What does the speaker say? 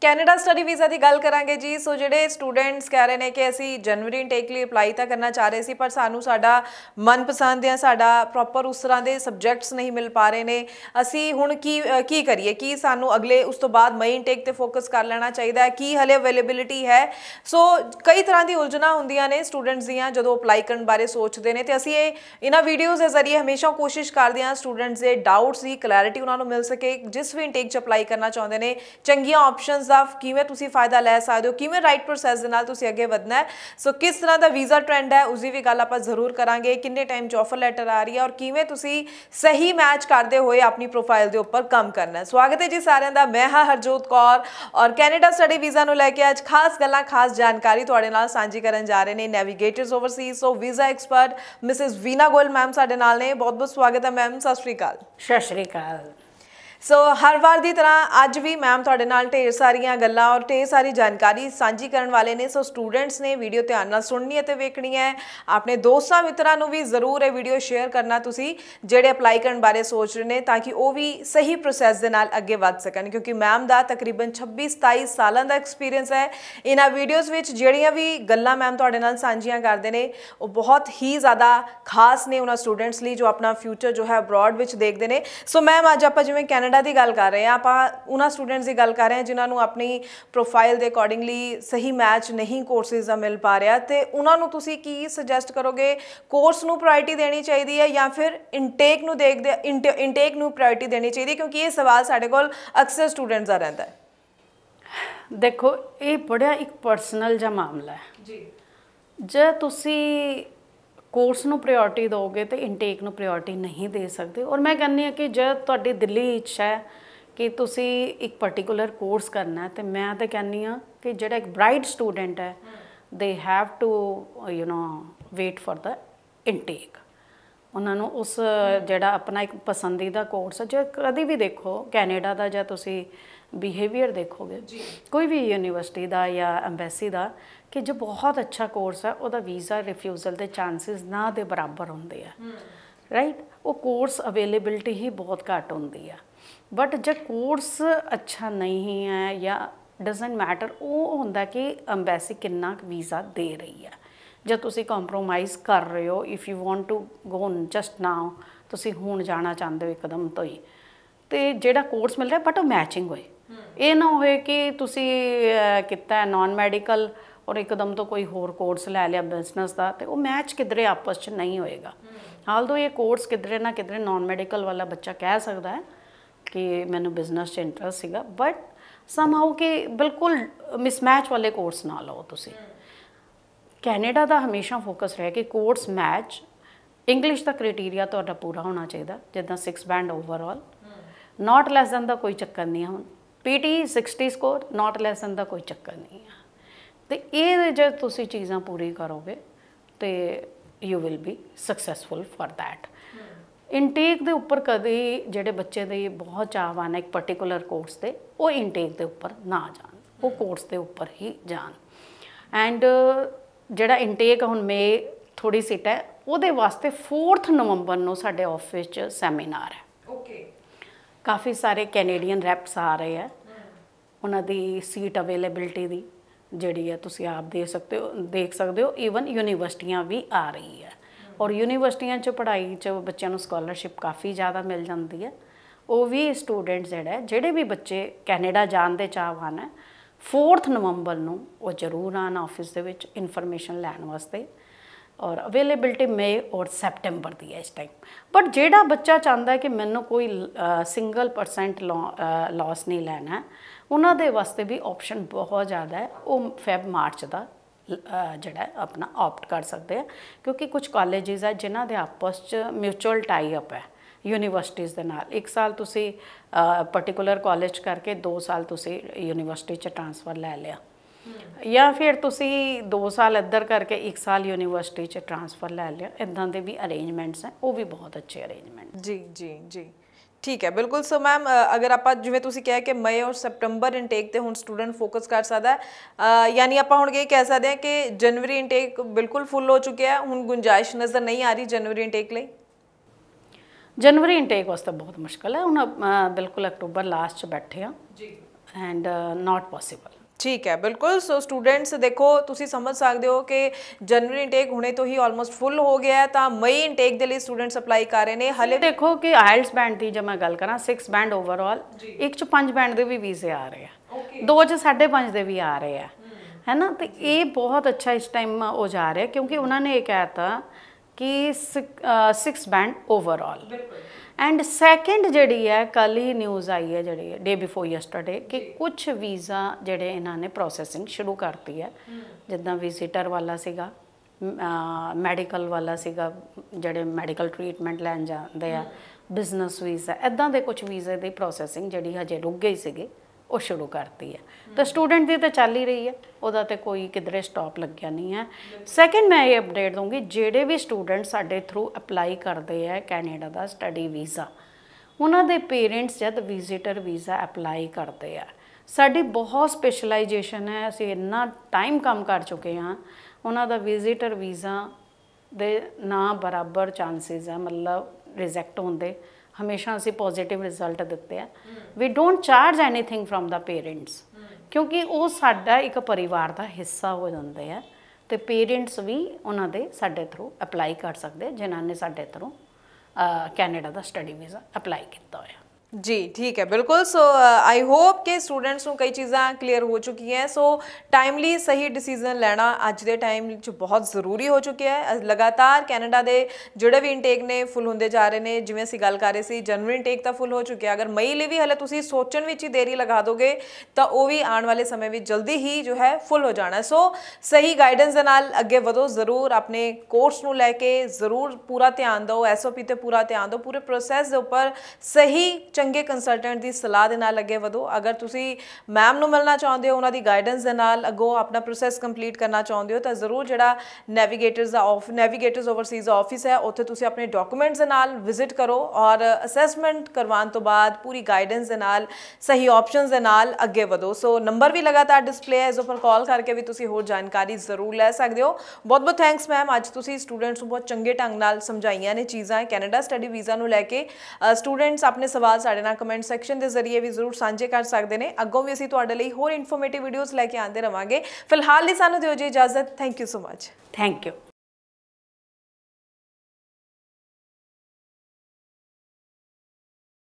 Canada study visa ਦੀ ਗੱਲ ਕਰਾਂਗੇ ਜੀ ਸੋ ਜਿਹੜੇ ਸਟੂਡੈਂਟਸ ਕਹਿ ਰਹੇ ਨੇ ਕਿ ਅਸੀਂ ਜਨਵਰੀ ਇਨਟੇਕ ਲਈ ਅਪਲਾਈ ਤਾਂ ਕਰਨਾ ਚਾਹ ਰਹੇ ਸੀ ਪਰ ਸਾਨੂੰ ਸਾਡਾ ਮਨਪਸੰਦ ਜਾਂ ਸਾਡਾ ਪ੍ਰੋਪਰ ਉਸ ਤਰ੍ਹਾਂ ਦੇ ਸਬਜੈਕਟਸ ਨਹੀਂ ਮਿਲ ਪਾ ਰਹੇ ਨੇ ਅਸੀਂ ਹੁਣ ਕੀ ਕੀ ਕਰੀਏ ਕੀ ਸਾਨੂੰ ਅਗਲੇ ਉਸ ਤੋਂ ਬਾਅਦ ਮਈ ਇਨਟੇਕ ਤੇ ਫੋਕਸ ਕਰ ਲੈਣਾ ਚਾਹੀਦਾ ਹੈ ਕੀ ਹਲੇ ਅਵੇਲੇਬਿਲਿਟੀ ਹੈ ਸੋ ਕਈ ਤਰ੍ਹਾਂ ਦੀ ਉਲਝਣਾ ਹੁੰਦੀਆਂ ਨੇ ਸਟੂਡੈਂਟਸ ਦੀਆਂ ਜਦੋਂ ਅਪਲਾਈ ਕਰਨ ਬਾਰੇ ਸੋਚਦੇ ਨੇ ਤੇ ਅਸੀਂ ਇਹ ਇਹਨਾਂ ਵੀਡੀਓਜ਼ ਦੇ ਜ਼ਰੀਏ ਹਮੇਸ਼ਾ ਕੋਸ਼ਿਸ਼ ਕਰਦੇ ਹਾਂ ਸਟੂਡੈਂਟਸ ਦੇ ਡਾਊਟਸ ਦੀ ਕਲੈਰਿਟੀ ਉਹਨਾਂ ਨੂੰ ਮਿਲ ਸਕੇ ਜਿਸ ਵੀ ਇਨਟੇਕ 'ਚ ਅਪਲਾਈ ਕਰਨਾ ਚਾਹੁੰਦੇ ਨੇ ਚੰਗੀਆਂ ਆਪਸ਼ਨਸ ਦਾ ਕਿਵੇਂ ਤੁਸੀਂ ਫਾਇਦਾ ਲੈ ਸਕਦੇ ਹੋ ਕਿਵੇਂ ਰਾਈਟ ਪ੍ਰੋਸੈਸ ਦੇ ਨਾਲ ਤੁਸੀਂ ਅੱਗੇ ਵਧਣਾ ਹੈ ਸੋ ਕਿਸ ਤਰ੍ਹਾਂ ਦਾ ਵੀਜ਼ਾ ਟ੍ਰੈਂਡ ਹੈ ਉਸ ਦੀ ਵੀ ਗੱਲ ਆਪਾਂ ਜ਼ਰੂਰ ਕਰਾਂਗੇ ਕਿੰਨੇ ਟਾਈਮ 'ਚ ਆਫਰ ਲੈਟਰ ਆ ਰਹੀ ਹੈ ਔਰ ਕਿਵੇਂ ਤੁਸੀਂ ਸਹੀ ਮੈਚ ਕਰਦੇ ਹੋਏ ਆਪਣੀ ਪ੍ਰੋਫਾਈਲ ਦੇ ਉੱਪਰ ਕੰਮ ਕਰਨਾ ਹੈ ਸਵਾਗਤ ਹੈ ਜੀ ਸਾਰਿਆਂ ਦਾ ਮੈਂ ਹਾਂ ਹਰਜੋਤ ਕੌਰ ਔਰ ਕੈਨੇਡਾ ਸਟੱਡੀ ਵੀਜ਼ਾ ਨੂੰ ਲੈ ਕੇ ਅੱਜ ਖਾਸ ਗੱਲਾਂ ਖਾਸ ਜਾਣਕਾਰੀ ਤੁਹਾਡੇ ਨਾਲ ਸਾਂਝੀ ਕਰਨ ਜਾ ਰਹੇ ਨੇ Navigators Overseas so visa expert missus Veena Goel ma'am ਸਾਡੇ ਨਾਲ ਨੇ ਬਹੁਤ ਬਹੁਤ ਸਵਾਗਤ ਹੈ ਮੈਮ ਸਤਿ ਸ਼੍ਰੀ ਅਕਾਲ ਸਤਿ ਸ਼੍ਰੀ ਅਕਾਲ ਸੋ ਹਰ ਵਾਰ ਦੀ ਤਰ੍ਹਾਂ ਅੱਜ ਵੀ ਮੈਮ ਤੁਹਾਡੇ ਨਾਲ ਢੇਰ ਸਾਰੀਆਂ ਗੱਲਾਂ ਔਰ ਢੇਰ ਸਾਰੀ ਜਾਣਕਾਰੀ ਸਾਂਝੀ ਕਰਨ ਵਾਲੇ ਨੇ ਸੋ ਸਟੂਡੈਂਟਸ ਨੇ ਵੀਡੀਓ ਧਿਆਨ ਨਾਲ ਸੁਣਨੀ ਅਤੇ ਵੇਖਣੀ ਹੈ ਆਪਣੇ ਦੋਸਤਾਂ ਮਿੱਤਰਾਂ ਨੂੰ ਵੀ ਜ਼ਰੂਰ ਇਹ ਵੀਡੀਓ ਸ਼ੇਅਰ ਕਰਨਾ ਤੁਸੀਂ ਜਿਹੜੇ ਅਪਲਾਈ ਕਰਨ ਬਾਰੇ ਸੋਚ ਰਹੇ ਨੇ ਤਾਂ ਕਿ ਉਹ ਵੀ ਸਹੀ ਪ੍ਰੋਸੈਸ ਦੇ ਨਾਲ ਅੱਗੇ ਵਧ ਸਕਣ ਕਿਉਂਕਿ ਮੈਮ ਦਾ ਤਕਰੀਬਨ 26 27 ਸਾਲਾਂ ਦਾ ਐਕਸਪੀਰੀਅੰਸ ਹੈ ਇਹਨਾਂ ਵੀਡੀਓਜ਼ ਵਿੱਚ ਜਿਹੜੀਆਂ ਵੀ ਗੱਲਾਂ ਮੈਮ ਤੁਹਾਡੇ ਨਾਲ ਸਾਂਝੀਆਂ ਕਰਦੇ ਨੇ ਉਹ ਬਹੁਤ ਹੀ ਜ਼ਿਆਦਾ ਖਾਸ ਨੇ ਉਹਨਾਂ ਸਟੂਡੈਂਟਸ ਲਈ ਜੋ ਆਪਣਾ ਫਿਊਚਰ ਜੋ ਹੈ ਅਬਰਾਡ ਵਿੱਚ ਦੇਖਦੇ ਨੇ ਸੋ ਮੈਮ ਅੱਜ ਆਪਾਂ ਜਿਵੇਂ ਕੈਨੇਡਾ ਕੈਨੇਡਾ ਦੀ ਗੱਲ ਕਰ ਰਹੇ ਆ ਆਪਾਂ ਉਹਨਾਂ ਸਟੂਡੈਂਟਸ ਦੀ ਗੱਲ ਕਰ ਰਹੇ ਆ ਜਿਨ੍ਹਾਂ ਨੂੰ ਆਪਣੀ ਪ੍ਰੋਫਾਈਲ ਦੇ ਅਕੋਰਡਿੰਗਲੀ ਸਹੀ ਮੈਚ ਨਹੀਂ ਕੋਰਸਸ ਦਾ ਮਿਲ ਪਾ ਰਿਹਾ ਤੇ ਉਹਨਾਂ ਨੂੰ ਤੁਸੀਂ ਕੀ ਸੁਜੈਸਟ ਕਰੋਗੇ ਕੋਰਸ ਨੂੰ ਪ੍ਰਾਇੋਰਟੀ ਦੇਣੀ ਚਾਹੀਦੀ ਹੈ ਜਾਂ ਫਿਰ ਇਨਟੇਕ ਨੂੰ ਦੇਖਦੇ ਇਨਟੇਕ ਨੂੰ ਪ੍ਰਾਇੋਰਟੀ ਦੇਣੀ ਚਾਹੀਦੀ ਕਿਉਂਕਿ ਇਹ ਸਵਾਲ ਸਾਡੇ ਕੋਲ ਅਕਸਰ ਸਟੂਡੈਂਟਸ ਆ ਰਹਿੰਦਾ ਹੈ ਦੇਖੋ ਇਹ ਬੜਾ ਇੱਕ ਪਰਸਨਲ ਜਿਹਾ ਮਾਮਲਾ ਹੈ ਜੀ ਜੇ ਤੁਸੀਂ ਕੋਰਸ ਨੂੰ ਪ੍ਰਾਇੋਰਟੀ ਦੋਗੇ ਤੇ ਇਨਟੇਕ ਨੂੰ ਪ੍ਰਾਇੋਰਟੀ ਨਹੀਂ ਦੇ ਸਕਦੇ ਔਰ ਮੈਂ ਕਹਿੰਨੀ ਆ ਕਿ ਜੇ ਤੁਹਾਡੀ ਦਿੱਲੀ ਇੱਛਾ ਹੈ ਕਿ ਤੁਸੀਂ ਇੱਕ ਪਾਰਟਿਕੂਲਰ ਕੋਰਸ ਕਰਨਾ ਹੈ ਤੇ ਮੈਂ ਤਾਂ ਕਹਿੰਨੀ ਆ ਕਿ ਜਿਹੜਾ ਇੱਕ ਬ੍ਰਾਈਟ ਸਟੂਡੈਂਟ ਹੈ they have to you know wait for the intake ਉਹਨਾਂ ਨੂੰ ਉਸ ਜਿਹੜਾ ਆਪਣਾ ਇੱਕ ਪਸੰਦੀਦਾ ਕੋਰਸ ਹੈ ਜੇ ਕਦੀ ਵੀ ਦੇਖੋ ਕੈਨੇਡਾ ਦਾ ਜਾਂ ਤੁਸੀਂ ਬਿਹੇਵੀਅਰ ਦੇਖੋਗੇ ਕੋਈ ਵੀ ਯੂਨੀਵਰਸਿਟੀ ਦਾ ਜਾਂ ਐਮਬੈਸੀ ਦਾ ਕਿ ਜੋ ਬਹੁਤ ਅੱਛਾ ਕੋਰਸ ਹੈ ਉਹਦਾ ਵੀਜ਼ਾ ਰਿਫਿਊਜ਼ਲ ਦੇ ਚਾਂਸਸ ਨਾ ਦੇ ਬਰਾਬਰ ਹੁੰਦੇ ਆ ਰਾਈਟ ਉਹ ਕੋਰਸ ਅਵੇਲੇਬਿਲਟੀ ਹੀ ਬਹੁਤ ਘੱਟ ਹੁੰਦੀ ਆ ਬਟ ਜੇ ਕੋਰਸ ਅੱਛਾ ਨਹੀਂ ਹੈ ਜਾਂ ਡਸਨਟ ਮੈਟਰ ਉਹ ਹੁੰਦਾ ਕਿ ਐਮਬੈਸੀ ਕਿੰਨਾ ਵੀਜ਼ਾ ਦੇ ਰਹੀ ਆ ਜੇ ਤੁਸੀਂ ਕੰਪਰੋਮਾਈਜ਼ ਕਰ ਰਹੇ ਹੋ if you want to go just now ਤੁਸੀਂ ਹੁਣ ਜਾਣਾ ਚਾਹੁੰਦੇ ਹੋ ਇੱਕਦਮ ਤੋਂ ਹੀ ਤੇ ਜਿਹੜਾ ਕੋਰਸ ਮਿਲ ਰਿਹਾ ਬਟ ਉਹ ਮੈਚਿੰਗ ਹੋਏ ਇਹ ਨਾ ਹੋਏ ਕਿ ਤੁਸੀਂ ਕੀਤਾ ਨਾਨ ਮੈਡੀਕਲ ਔਰ ਇੱਕਦਮ ਤੋਂ ਕੋਈ ਹੋਰ ਕੋਰਸ ਲੈ ਲਿਆ ਬਿਜ਼ਨਸ ਦਾ ਤੇ ਉਹ ਮੈਚ ਕਿਧਰੇ ਆਪਸ ਚ ਨਹੀਂ ਹੋਏਗਾ ਹਾਲਦੋ ਇਹ ਕੋਰਸ ਕਿਧਰੇ ਨਾ ਕਿਧਰੇ ਨਾਨ ਮੈਡੀਕਲ ਵਾਲਾ ਬੱਚਾ ਕਹਿ ਸਕਦਾ ਹੈ ਕਿ ਮੈਨੂੰ ਬਿਜ਼ਨਸ 'ਚ ਇੰਟਰਸਟ ਸੀਗਾ ਬਟ ਸਮਹਾਉ ਕਿ ਬਿਲਕੁਲ ਮਿਸਮੈਚ ਵਾਲੇ ਕੋਰਸ ਨਾ ਲਓ ਤੁਸੀਂ ਕੈਨੇਡਾ ਦਾ ਹਮੇਸ਼ਾ ਫੋਕਸ ਰਿਹਾ ਕਿ ਕੋਰਸ ਮੈਚ ਇੰਗਲਿਸ਼ ਦਾ ਕ੍ਰਾਈਟੇਰੀਆ ਤੁਹਾਡਾ ਪੂਰਾ ਹੋਣਾ ਚਾਹੀਦਾ ਜਿੱਦਾਂ 6 ਬੈਂਡ ਓਵਰਆਲ ਨਾਟ ਲੈਸ ਦਨ ਦਾ ਕੋਈ ਚੱਕਰ ਨਹੀਂ ਹੁਣ ਪੀਟੀ 60 ਸਕੋਰ ਨਾਟ ਲੈਸ ਦਨ ਦਾ ਕੋਈ ਚੱਕਰ ਨਹੀਂ ਹੈ ਤੇ ਇਹ ਜੇ ਤੁਸੀਂ ਚੀਜ਼ਾਂ ਪੂਰੀ ਕਰੋਗੇ ਤੇ you will be successful for that intake ਦੇ ਉੱਪਰ ਕਦੇ ਜਿਹੜੇ ਬੱਚੇ ਦੇ ਬਹੁਤ ਚਾਹਵਾਨ ਹੈ ਇੱਕ ਪਾਰਟਿਕੂਲਰ ਕੋਰਸ ਤੇ ਉਹ ਇਨਟੇਕ ਦੇ ਉੱਪਰ ਨਾ ਜਾਣ ਉਹ ਕੋਰਸ ਦੇ ਉੱਪਰ ਹੀ ਜਾਣ ਐਂਡ ਜਿਹੜਾ ਇਨਟੇਕ ਹੁਣ ਮੇ ਥੋੜੀ ਸਿਟ ਹੈ ਉਹਦੇ ਵਾਸਤੇ 4th ਨਵੰਬਰ ਨੂੰ ਸਾਡੇ ਆਫਿਸ 'ਚ ਸੈਮੀਨਾਰ ਹੈ ਓਕੇ ਕਾਫੀ ਸਾਰੇ ਕੈਨੇਡੀਅਨ ਰੈਪਸ ਆ ਰਹੇ ਆ ਉਹਨਾਂ ਦੀ ਸੀਟ ਅਵੇਲੇਬਿਲਟੀ ਦੀ ਜਿਹੜੀ ਹੈ ਤੁਸੀਂ ਆਪ ਦੇ ਸਕਦੇ ਹੋ ਦੇਖ ਸਕਦੇ ਹੋ ਈਵਨ ਯੂਨੀਵਰਸਿਟੀਆਂ ਵੀ ਆ ਰਹੀ ਹੈ ਔਰ ਯੂਨੀਵਰਸਿਟੀਆਂ 'ਚ ਪੜ੍ਹਾਈ 'ਚ ਬੱਚਿਆਂ ਨੂੰ ਸਕਾਲਰਸ਼ਿਪ ਕਾਫੀ ਜ਼ਿਆਦਾ ਮਿਲ ਜਾਂਦੀ ਹੈ ਉਹ ਵੀ ਸਟੂਡੈਂਟ ਜਿਹੜਾ ਜਿਹੜੇ ਵੀ ਬੱਚੇ ਕੈਨੇਡਾ ਜਾਣ ਦੇ ਚਾਹਵਾਨ ਹੈ 4th ਨਵੰਬਰ ਨੂੰ ਉਹ ਜ਼ਰੂਰ ਆਣ ਆਫਿਸ ਦੇ ਵਿੱਚ ਇਨਫੋਰਮੇਸ਼ਨ ਲੈਣ ਵਾਸਤੇ ਔਰ ਅਵੇਲੇਬਿਲਟੀ ਮਈ ਔਰ ਸੈਪਟੈਂਬਰ ਦੀ ਹੈ ਇਸ ਟਾਈਮ ਬਟ ਜਿਹੜਾ ਬੱਚਾ ਚਾਹੁੰਦਾ ਹੈ ਕਿ ਮੈਨੂੰ ਕੋਈ ਸਿੰਗਲ ਪਰਸੈਂਟ ਲਾਸ ਨਹੀਂ ਲੈਣਾ ਉਹਨਾਂ ਦੇ ਵਾਸਤੇ ਵੀ ਆਪਸ਼ਨ ਬਹੁਤ ਜ਼ਿਆਦਾ ਹੈ ਉਹ ਫੈਬ ਮਾਰਚ ਦਾ ਜਿਹੜਾ ਆਪਣਾ ਆਪਟ ਕਰ ਸਕਦੇ ਆ ਕਿਉਂਕਿ ਕੁਝ ਕਾਲਜਿਸ ਆ ਜਿਨ੍ਹਾਂ ਦੇ ਆਪਸ ਚ ਮਿਊਚੁਅਲ ਟਾਈ ਅਪ ਹੈ ਯੂਨੀਵਰਸਿਟੀਆਂ ਦੇ ਨਾਲ ਇੱਕ ਸਾਲ ਤੁਸੀਂ ਪਾਰਟਿਕੂਲਰ ਕਾਲਜ ਕਰਕੇ 2 ਸਾਲ ਤੁਸੀਂ ਯੂਨੀਵਰਸਿਟੀ ਚ ਟ੍ਰਾਂਸਫਰ ਲੈ ਲਿਆ ਜਾਂ ਫਿਰ ਤੁਸੀਂ 2 ਸਾਲ ਇੱਧਰ ਕਰਕੇ 1 ਸਾਲ ਯੂਨੀਵਰਸਿਟੀ ਚ ਟ੍ਰਾਂਸਫਰ ਲੈ ਲਿਆ ਇਦਾਂ ਦੇ ਵੀ ਅਰੇਂਜਮੈਂਟਸ ਹੈ ਉਹ ਵੀ ਬਹੁਤ ਅੱਛੇ ਅਰੇਂਜਮੈਂਟ ਜੀ ਜੀ ਜੀ ਠੀਕ ਹੈ ਬਿਲਕੁਲ ਸੋ ਮੈਮ ਅਗਰ ਆਪਾਂ ਜਿਵੇਂ ਤੁਸੀਂ ਕਿਹਾ ਕਿ ਮਈ ਔਰ ਸੈਪਟੈਂਬਰ ਇਨਟੇਕ ਤੇ ਹੁਣ ਸਟੂਡੈਂਟ ਫੋਕਸ ਕਰ ਸਕਦਾ ਹੈ ਯਾਨੀ ਆਪਾਂ ਹੁਣ ਇਹ ਕਹਿ ਸਕਦੇ ਹਾਂ ਕਿ ਜਨਵਰੀ ਇਨਟੇਕ ਬਿਲਕੁਲ ਫੁੱਲ ਹੋ ਚੁੱਕਿਆ ਹੈ ਹੁਣ ਗੁੰਜਾਇਸ਼ ਨਜ਼ਰ ਨਹੀਂ ਆ ਰਹੀ ਜਨਵਰੀ ਇਨਟੇਕ ਲਈ ਜਨਵਰੀ ਇਨਟੇਕ ਵਾਸਤੇ ਬਹੁਤ ਮੁਸ਼ਕਲ ਹੈ ਹੁਣ ਬਿਲਕੁਲ ਅਕਤੂਬਰ ਲਾਸਟ ਚ ਬੈਠੇ ਆ ਜੀ ਐਂਡ ਨਾਟ ਪੋਸੀਬਲ ਠੀਕ ਹੈ ਬਿਲਕੁਲ ਸੋ ਸਟੂਡੈਂਟਸ ਦੇਖੋ ਤੁਸੀਂ ਸਮਝ ਸਕਦੇ ਹੋ ਕਿ ਜਨਵਰੀ ਇਨਟੇਕ ਹੁਣੇ ਤੋਂ ਹੀ ਆਲਮੋਸਟ ਫੁੱਲ ਹੋ ਗਿਆ ਹੈ ਤਾਂ ਮਈ ਇਨਟੇਕ ਦੇ ਲਈ ਸਟੂਡੈਂਟਸ ਅਪਲਾਈ ਕਰ ਰਹੇ ਨੇ ਹਲੇ ਦੇਖੋ ਕਿ ਆਇਲਸ ਬੈਂਡ ਦੀ ਜੇ ਮੈਂ ਗੱਲ ਕਰਾਂ 6 ਬੈਂਡ ਓਵਰਆਲ ਇੱਕ ਚ 5 ਬੈਂਡ ਦੇ ਵੀ ਵੀਜ਼ੇ ਆ ਰਹੇ ਆ ਦੋ ਚ 5.5 ਦੇ ਵੀ ਆ ਰਹੇ ਆ ਹੈਨਾ ਤੇ ਇਹ ਬਹੁਤ ਅੱਛਾ ਇਸ ਟਾਈਮ ਉਹ ਜਾ ਰਿਹਾ ਕਿਉਂਕਿ ਉਹਨਾਂ ਨੇ ਇਹ ਕਹਿਤਾ ਕਿ 6 ਬੈਂਡ ਓਵਰਆਲ ਐਂਡ ਸੈਕਿੰਡ ਜਿਹੜੀ ਹੈ ਕੱਲ ਹੀ ਨਿਊਜ਼ ਆਈ ਹੈ ਜਿਹੜੀ ਡੇ ਬਿਫੋਰ ਯਸਟਰਡੇ ਕਿ ਕੁਝ ਵੀਜ਼ਾ ਜਿਹੜੇ ਇਹਨਾਂ ਨੇ ਪ੍ਰੋਸੈਸਿੰਗ ਸ਼ੁਰੂ ਕਰਤੀ ਹੈ ਜਿੱਦਾਂ ਵਿਜ਼ਿਟਰ ਵਾਲਾ ਸੀਗਾ ਮੈਡੀਕਲ ਵਾਲਾ ਸੀਗਾ ਜਿਹੜੇ ਮੈਡੀਕਲ ਟ੍ਰੀਟਮੈਂਟ ਲੈਣ ਜਾਂਦੇ ਆ ਬਿਜ਼ਨਸ ਵੀਜ਼ਾ ਐਦਾਂ ਦੇ ਕੁਝ ਵੀਜ਼ੇ ਦੀ ਪ੍ਰੋਸੈਸਿੰਗ ਜਿਹੜੀ ਹਜੇ ਰੁਕ ਗਈ ਸੀਗੀ ਉਹ ਸ਼ੁਰੂ ਕਰਤੀ ਹੈ ਤਾਂ ਸਟੂਡੈਂਟ ਦੀ ਤਾਂ ਚੱਲ ਹੀ ਰਹੀ ਹੈ ਉਹਦਾ ਤੇ ਕੋਈ ਕਿਧਰੇ ਸਟਾਪ ਲੱਗਿਆ ਨਹੀਂ ਹੈ ਸੈਕੰਡ ਮੈਂ ਇਹ ਅਪਡੇਟ ਦਵਾਂਗੀ ਜਿਹੜੇ ਵੀ ਸਟੂਡੈਂਟ ਸਾਡੇ ਥਰੂ ਅਪਲਾਈ ਕਰਦੇ ਆ ਕੈਨੇਡਾ ਦਾ ਸਟੱਡੀ ਵੀਜ਼ਾ ਉਹਨਾਂ ਦੇ ਪੇਰੈਂਟਸ ਜਦ ਵਿਜ਼ਿਟਰ ਵੀਜ਼ਾ ਅਪਲਾਈ ਕਰਦੇ ਆ ਸਾਡੀ ਬਹੁਤ ਸਪੈਸ਼ਲਾਈਜੇਸ਼ਨ ਹੈ ਅਸੀਂ ਇੰਨਾ ਟਾਈਮ ਕੰਮ ਕਰ ਚੁੱਕੇ ਹਾਂ ਉਹਨਾਂ ਦਾ ਵਿਜ਼ਿਟਰ ਵੀਜ਼ਾ ਦੇ ਨਾ ਬਰਾਬਰ ਚਾਂਸਸ ਹੈ ਮਤਲਬ ਰਿਜੈਕਟ ਹੁੰਦੇ ਹਮੇਸ਼ਾ ਅਸੀਂ ਪੋਜ਼ਿਟਿਵ ਰਿਜ਼ਲਟ ਦਿੱਤੇ ਆ we don't charge anything from the parents ਕਿਉਂਕਿ ਉਹ ਸਾਡਾ ਇੱਕ ਪਰਿਵਾਰ ਦਾ ਹਿੱਸਾ ਹੋ ਜਾਂਦੇ ਆ ਤੇ ਪੇਰੈਂਟਸ ਵੀ ਉਹਨਾਂ ਦੇ ਸਾਡੇ ਥਰੂ ਅਪਲਾਈ ਕਰ ਸਕਦੇ ਜਿਨ੍ਹਾਂ ਨੇ ਸਾਡੇ ਥਰੂ ਕੈਨੇਡਾ ਦਾ ਸਟੱਡੀ ਵੀਜ਼ਾ ਅਪਲਾਈ ਕੀਤਾ ਹੋਇਆ जी ठीक है बिल्कुल सो आई होप के स्टूडेंट्स को कई चीज़ा क्लियर हो चुकी हैं सो टाइमली सही डिसीजन लेना अज के टाइम बहुत जरूरी हो चुकी है लगातार कैनेडा के जोड़े भी इनटेक ने फुल होंगे जा रहे हैं जिमें गल कर रहे जनवरी इनटेक तो फुल हो चुके हैं अगर मई लिए भी हले तुम सोचने में ही देरी लगा दोगे तो वह भी आने वाले समय में जल्दी ही जो है फुल हो जाना सो सही गाइडेंस के नाल अगे वधो जरूर अपने कोर्स में लैके जरूर पूरा ध्यान दो एस ओ पी पूरा ध्यान दो पूरे प्रोसैस उपर सही ਚੰਗੇ ਕੰਸਲਟੈਂਟ ਦੀ ਸਲਾਹ ਦੇ ਨਾਲ ਅੱਗੇ ਵਧੋ ਅਗਰ ਤੁਸੀਂ ਮੈਮ ਨੂੰ ਮਿਲਣਾ ਚਾਹੁੰਦੇ ਹੋ ਉਹਨਾਂ ਦੀ ਗਾਈਡੈਂਸ ਦੇ ਨਾਲ ਅੱਗੋ ਆਪਣਾ ਪ੍ਰੋਸੈਸ ਕੰਪਲੀਟ ਕਰਨਾ ਚਾਹੁੰਦੇ ਹੋ ਤਾਂ ਜ਼ਰੂਰ ਜਿਹੜਾ Navigators of Navigators Overseas office ਹੈ ਉੱਥੇ ਤੁਸੀਂ ਆਪਣੇ ਡਾਕੂਮੈਂਟਸ ਦੇ ਨਾਲ ਵਿਜ਼ਿਟ ਕਰੋ ਔਰ ਅਸੈਸਮੈਂਟ ਕਰਵਾਉਣ ਤੋਂ ਬਾਅਦ ਪੂਰੀ ਗਾਈਡੈਂਸ ਦੇ ਨਾਲ ਸਹੀ ਆਪਸ਼ਨਸ ਦੇ ਨਾਲ ਅੱਗੇ ਵਧੋ ਸੋ ਨੰਬਰ ਵੀ ਲਗਾਤਾਰ ਡਿਸਪਲੇ ਹੈ ਇਸ ਉੱਪਰ ਕਾਲ ਕਰਕੇ ਵੀ ਤੁਸੀਂ ਹੋਰ ਜਾਣਕਾਰੀ ਜ਼ਰੂਰ ਲੈ ਸਕਦੇ ਹੋ ਬਹੁਤ ਬਹੁਤ ਥੈਂਕਸ ਮੈਮ ਅੱਜ ਤੁਸੀਂ ਸਟੂਡੈਂਟਸ ਨੂੰ ਬਹੁਤ ਚੰਗੇ ਢੰਗ ਨਾਲ ਸਮਝਾਈਆਂ ਨੇ ਚੀਜ਼ਾਂ ਕੈਨੇਡਾ ਸਟੱਡੀ ਵੀਜ਼ਾ ਨੂੰ ਲੈ ਕੇ ਸਟੂਡੈਂਟਸ ਆਪਣੇ ਸਵਾਲ ਸਾਡੇ ਨਾਲ ਕਮੈਂਟ ਸੈਕਸ਼ਨ ਦੇ ਜ਼ਰੀਏ ਵੀ ਜ਼ਰੂਰ ਸਾਂਝੇ ਕਰ ਸਕਦੇ ਨੇ ਅੱਗੋਂ ਵੀ ਅਸੀਂ ਤੁਹਾਡੇ ਲਈ ਹੋਰ ਇਨਫੋਰਮੇਟਿਵ ਵੀਡੀਓਜ਼ ਲੈ ਕੇ ਆਉਂਦੇ ਰਵਾਂਗੇ ਫਿਲਹਾਲ ਲਈ ਸਾਨੂੰ ਦਿਓ ਜੀ ਇਜਾਜ਼ਤ thank you so much thank you